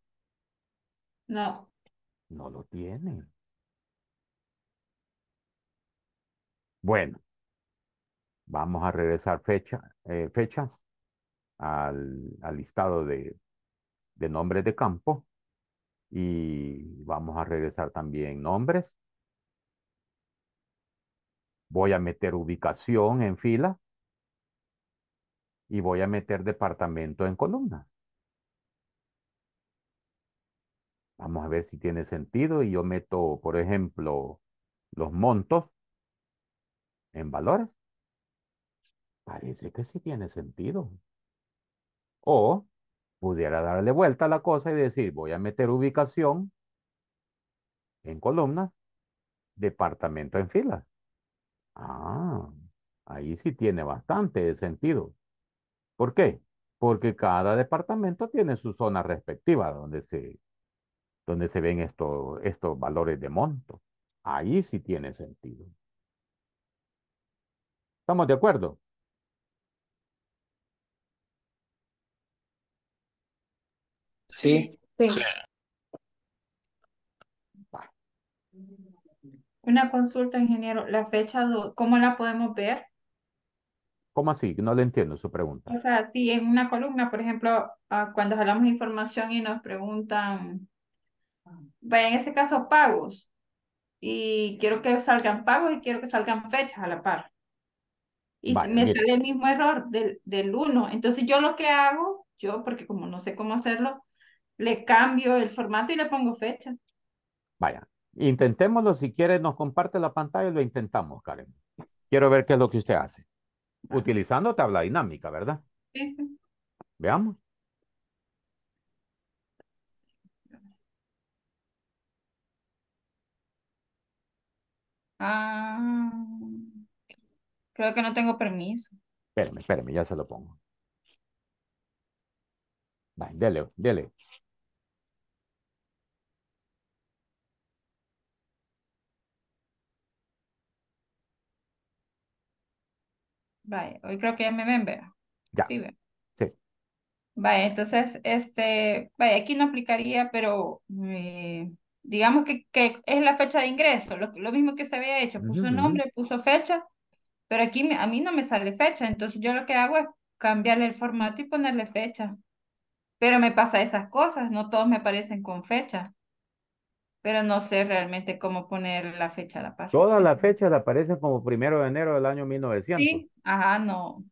Speaker 1: No. No lo tiene. Bueno, vamos a regresar fecha, eh, fechas al, al listado de, de nombre de campo. Y vamos a regresar también nombres. Voy a meter ubicación en fila. Y voy a meter departamento en columnas. Vamos a ver si tiene sentido y yo meto, por ejemplo, los montos en valores. Parece que sí tiene sentido. O pudiera darle vuelta a la cosa y decir, voy a meter ubicación en columna, departamento en fila. Ah, ahí sí tiene bastante sentido. ¿Por qué? Porque cada departamento tiene su zona respectiva donde se, donde se ven estos valores de monto. Ahí sí tiene sentido. ¿Estamos de acuerdo? Sí.
Speaker 2: Una consulta, ingeniero. La fecha, ¿cómo la podemos ver?
Speaker 1: ¿Cómo así? No le entiendo su pregunta.
Speaker 2: O sea, si en una columna, por ejemplo, ah, cuando cuando de información y nos preguntan, pues, en ese caso, pagos, y quiero que salgan pagos y quiero que salgan fechas a la par. Y me sale el mismo error del, del 1. Entonces, yo lo que hago, yo, porque como no sé cómo hacerlo, le cambio el formato y le pongo fecha.
Speaker 1: Vaya, intentémoslo. Si quiere, nos comparte la pantalla y lo intentamos, Karen. Quiero ver qué es lo que usted hace. Utilizando tabla dinámica, ¿verdad? Sí, sí. Veamos.
Speaker 2: Ah, creo que no tengo permiso.
Speaker 1: Espérame, espérame, ya se lo pongo. dele, dele.
Speaker 2: Vale, hoy creo que ya me ven, ¿verdad? Sí,
Speaker 1: ¿verdad? Sí.
Speaker 2: Vale, entonces, este, vaya, aquí no aplicaría, pero eh, digamos que, que, es la fecha de ingreso, lo, mismo que se había hecho, puso mm. nombre, puso fecha, pero aquí a mí no me sale fecha, entonces yo lo que hago es cambiarle el formato y ponerle fecha. Pero me pasa esas cosas, no todos me aparecen con fecha pero no sé realmente cómo poner la fecha a la página.
Speaker 1: Todas las fechas aparecen como primero de enero del año 1900. Sí,
Speaker 2: ajá, no.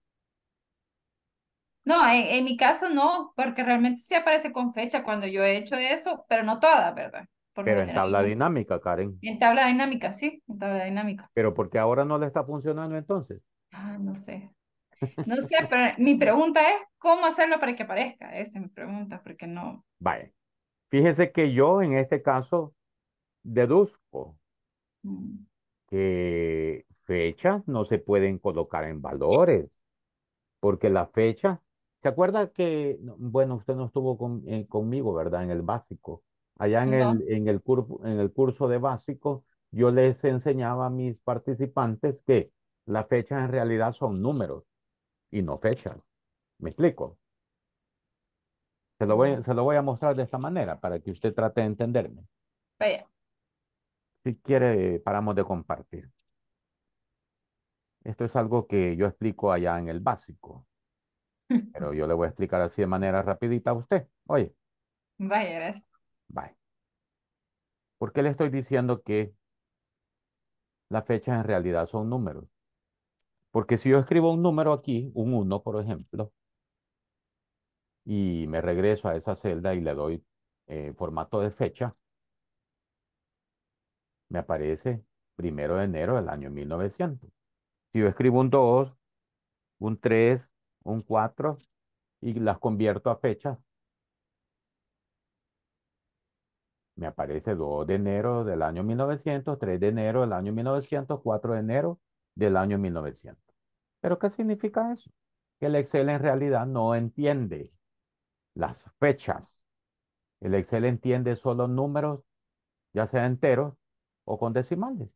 Speaker 2: No, en, mi caso no, porque realmente sí aparece con fecha cuando yo he hecho eso, pero no todas, ¿verdad? pero en tabla
Speaker 1: dinámica, Karen.
Speaker 2: En tabla dinámica, sí, en tabla dinámica.
Speaker 1: Pero porque ahora no le está funcionando entonces.
Speaker 2: Ah, no sé. No sé, pero mi pregunta es cómo hacerlo para que aparezca. Esa es mi pregunta, porque no.
Speaker 1: Vaya. Fíjese que yo en este caso deduzco mm. que fechas no se pueden colocar en valores, porque la fecha, ¿se acuerda que, bueno, usted no estuvo eh, conmigo, ¿verdad? En el básico. Allá en, el, en, el curso, en el curso de básico, yo les enseñaba a mis participantes que las fechas en realidad son números y no fechas. ¿Me explico? Se lo voy, mm. se lo voy a mostrar de esta manera para que usted trate de entenderme. Vaya. Si quiere, paramos de compartir. Esto es algo que yo explico allá en el básico. Pero yo le voy a explicar así de manera rapidita a usted. Oye.
Speaker 2: Vaya, eres. Bye.
Speaker 1: ¿Por qué le estoy diciendo que las fechas en realidad son números? Porque si yo escribo un número aquí, un 1, por ejemplo, y me regreso a esa celda y le doy eh, formato de fecha, me aparece primero de enero del año 1900. Si yo escribo un 2, un 3, un 4 y las convierto a fechas, me aparece 2 de enero del año 1900, 3 de enero del año 1900, 4 de enero del año 1900. ¿Pero qué significa eso? Que el Excel en realidad no entiende las fechas. El Excel entiende solo números, ya sea enteros o con decimales.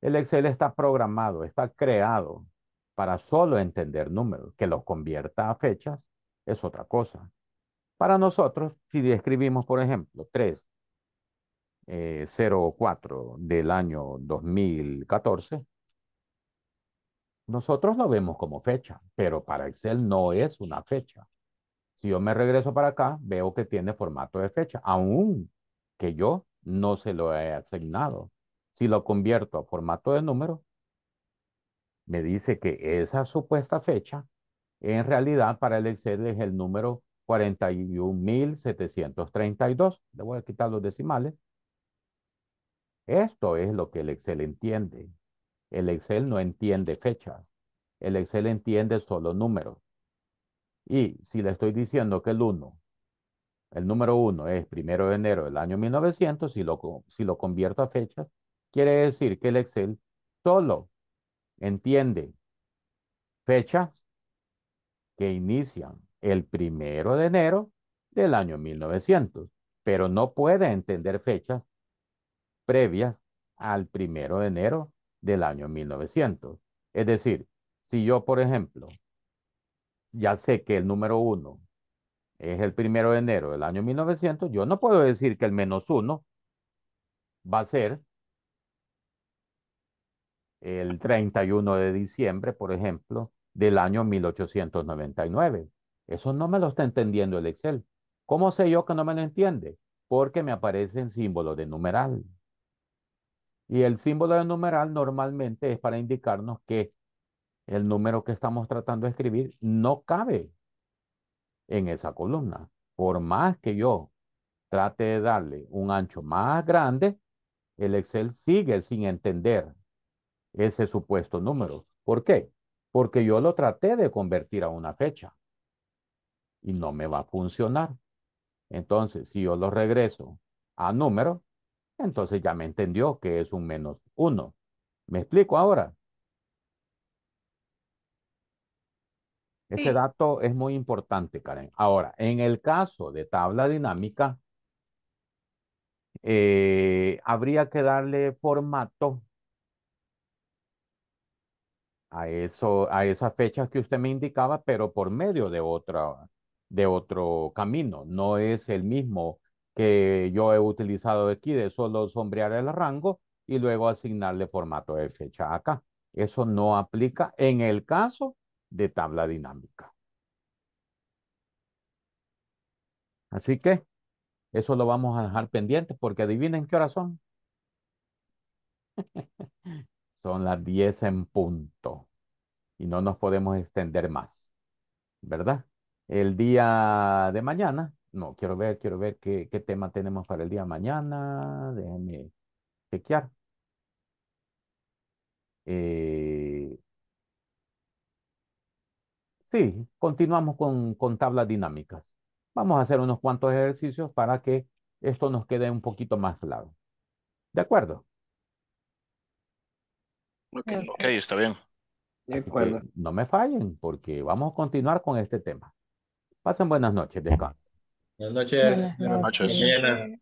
Speaker 1: El Excel está programado, está creado para solo entender números. Que lo convierta a fechas es otra cosa. Para nosotros, si escribimos, por ejemplo, 3, eh, del año 2014, nosotros lo vemos como fecha, pero para Excel no es una fecha. Si yo me regreso para acá, veo que tiene formato de fecha, aún que yo no se lo he asignado. Si lo convierto a formato de número, me dice que esa supuesta fecha, en realidad para el Excel es el número 41.732. Le voy a quitar los decimales. Esto es lo que el Excel entiende. El Excel no entiende fechas. El Excel entiende solo números. Y si le estoy diciendo que el 1 el número uno es primero de enero del año 1900, si lo, si lo convierto a fechas, quiere decir que el Excel solo entiende fechas que inician el primero de enero del año 1900, pero no puede entender fechas previas al primero de enero del año 1900. Es decir, si yo, por ejemplo, ya sé que el número uno es el primero de enero del año 1900, yo no puedo decir que el menos uno va a ser el 31 de diciembre, por ejemplo, del año 1899. Eso no me lo está entendiendo el Excel. ¿Cómo sé yo que no me lo entiende? Porque me aparece el símbolo de numeral. Y el símbolo de numeral normalmente es para indicarnos que el número que estamos tratando de escribir no cabe en esa columna. Por más que yo trate de darle un ancho más grande, el Excel sigue sin entender ese supuesto número. ¿Por qué? Porque yo lo traté de convertir a una fecha y no me va a funcionar. Entonces, si yo lo regreso a número, entonces ya me entendió que es un menos uno ¿Me explico ahora? Ese dato es muy importante, Karen. Ahora, en el caso de tabla dinámica, eh, habría que darle formato a, eso, a esas fechas que usted me indicaba, pero por medio de, otra, de otro camino. No es el mismo que yo he utilizado aquí de solo sombrear el rango y luego asignarle formato de fecha acá. Eso no aplica en el caso de tabla dinámica. Así que eso lo vamos a dejar pendiente porque adivinen qué hora son. son las 10 en punto y no nos podemos extender más, ¿verdad? El día de mañana, no, quiero ver, quiero ver qué, qué tema tenemos para el día de mañana, déjenme chequear. Eh, Sí, continuamos con, con tablas dinámicas. Vamos a hacer unos cuantos ejercicios para que esto nos quede un poquito más claro. ¿De acuerdo? Ok, está bien. De acuerdo. No me fallen porque vamos a continuar con este tema. Pasen buenas noches, descansen.
Speaker 2: Buenas noches. Buenas noches. Buenas noches.